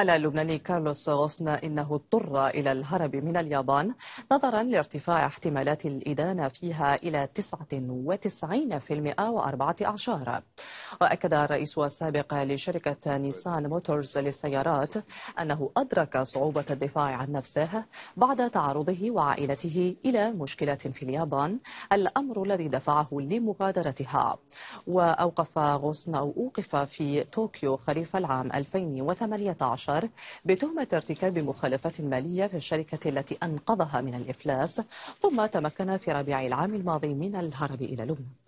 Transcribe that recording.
قال اللبناني كارلوس غوسنا إنه اضطر إلى الهرب من اليابان نظرا لارتفاع احتمالات الإدانة فيها إلى 99% وأربعة أعشار وأكد الرئيس السابق لشركة نيسان موتورز للسيارات أنه أدرك صعوبة الدفاع عن نفسه بعد تعرضه وعائلته إلى مشكلة في اليابان الأمر الذي دفعه لمغادرتها وأوقف غصن أو أوقف في طوكيو خريف العام 2018 بتهمة ارتكاب مخالفة مالية في الشركة التي أنقذها من الإفلاس ثم تمكن في ربيع العام الماضي من الهرب إلى لبنان